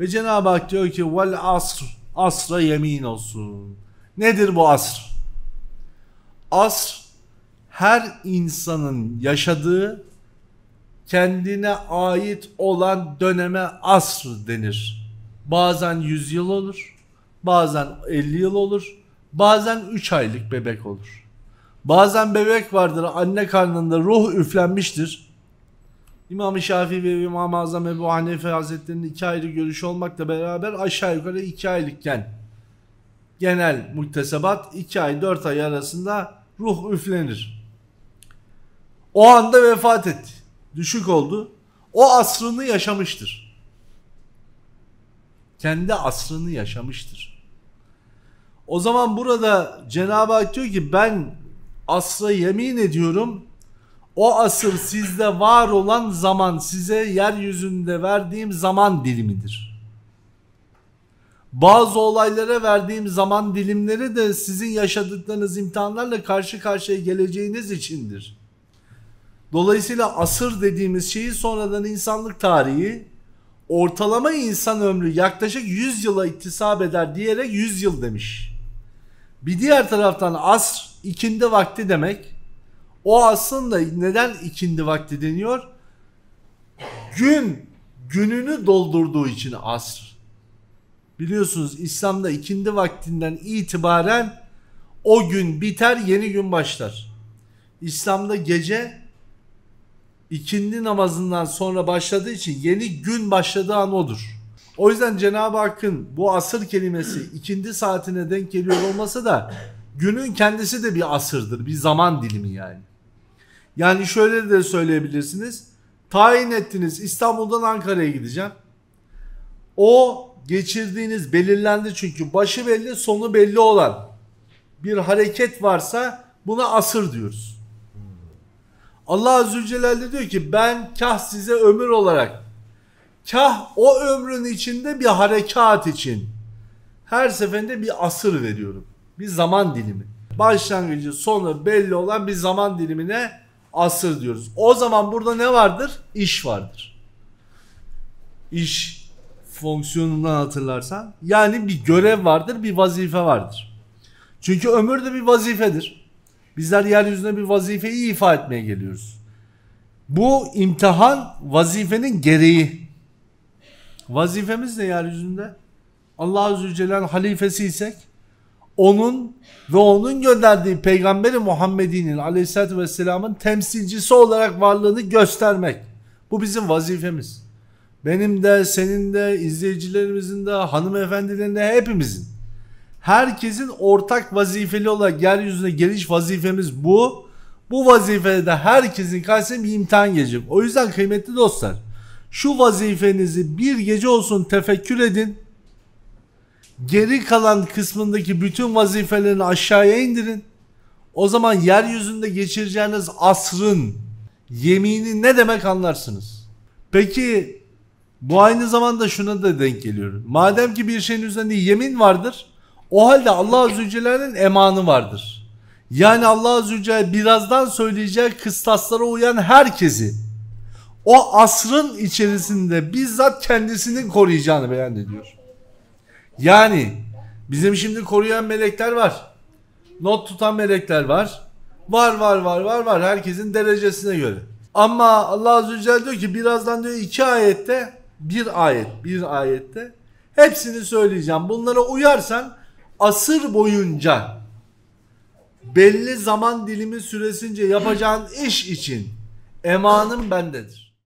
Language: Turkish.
Ve Cenab-ı Hak diyor ki vel asr asra yemin olsun. Nedir bu asr? Asr her insanın yaşadığı kendine ait olan döneme asr denir. Bazen 100 yıl olur, bazen 50 yıl olur, bazen 3 aylık bebek olur. Bazen bebek vardır anne karnında ruh üflenmiştir. İmam-ı Şafii ve İmam-ı Azam Ebu Hanife Hazretleri'nin iki ayrı görüşü olmakla beraber aşağı yukarı iki aylıkken genel müktesebat iki ay dört ay arasında ruh üflenir. O anda vefat etti. Düşük oldu. O asrını yaşamıştır. Kendi asrını yaşamıştır. O zaman burada Cenab-ı Hak diyor ki ben asra yemin ediyorum o asır sizde var olan zaman size yeryüzünde verdiğim zaman dilimidir. Bazı olaylara verdiğim zaman dilimleri de sizin yaşadıklarınız imtihanlarla karşı karşıya geleceğiniz içindir. Dolayısıyla asır dediğimiz şeyi sonradan insanlık tarihi ortalama insan ömrü yaklaşık 100 yıla iktisap eder diyerek 100 yıl demiş. Bir diğer taraftan asr ikindi vakti demek. O aslında neden ikindi vakti deniyor? Gün gününü doldurduğu için asr. Biliyorsunuz İslam'da ikindi vaktinden itibaren o gün biter yeni gün başlar. İslam'da gece ikindi namazından sonra başladığı için yeni gün başladığı an odur. O yüzden Cenab-ı Hakk'ın bu asır kelimesi ikindi saatine denk geliyor olması da günün kendisi de bir asırdır, bir zaman dilimi yani. Yani şöyle de söyleyebilirsiniz. Tayin ettiniz İstanbul'dan Ankara'ya gideceğim. O geçirdiğiniz belirlendi çünkü başı belli sonu belli olan bir hareket varsa buna asır diyoruz. Allah Azze Celal de diyor ki ben kah size ömür olarak kah o ömrün içinde bir harekat için her seferinde bir asır veriyorum. Bir zaman dilimi. Başlangıcı sonu belli olan bir zaman dilimine asır diyoruz. O zaman burada ne vardır? İş vardır. İş fonksiyonundan hatırlarsan. Yani bir görev vardır, bir vazife vardır. Çünkü ömür de bir vazifedir. Bizler yeryüzüne bir vazifeyi ifa etmeye geliyoruz. Bu imtihan vazifenin gereği. Vazifemiz ne yeryüzünde? allah Azze Zülcelal'in halifesi isek onun ve onun gönderdiği peygamberi Muhammed'inin aleyhissalatü vesselamın temsilcisi olarak varlığını göstermek. Bu bizim vazifemiz. Benim de senin de izleyicilerimizin de hanımefendilerin de hepimizin. Herkesin ortak vazifeli olarak yeryüzüne geliş vazifemiz bu. Bu vazifede de herkesin karşısına bir imtihan gelecek. O yüzden kıymetli dostlar şu vazifenizi bir gece olsun tefekkür edin Geri kalan kısmındaki bütün vazifelerini aşağıya indirin. O zaman yeryüzünde geçireceğiniz asrın yemini ne demek anlarsınız. Peki bu aynı zamanda şuna da denk geliyor. Madem ki bir şeyin üzerinde yemin vardır, o halde Allah Azülcelal'in emanı vardır. Yani Allah Azülcelal birazdan söyleyeceği kıstaslara uyan herkesi o asrın içerisinde bizzat kendisini koruyacağını beyan ediyor. Yani bizim şimdi koruyan melekler var. Not tutan melekler var. Var var var var var herkesin derecesine göre. Ama Allah Azze ve Celle diyor ki birazdan diyor iki ayette bir ayet bir ayette hepsini söyleyeceğim. Bunlara uyarsan asır boyunca belli zaman dilimi süresince yapacağın iş için emanın bendedir.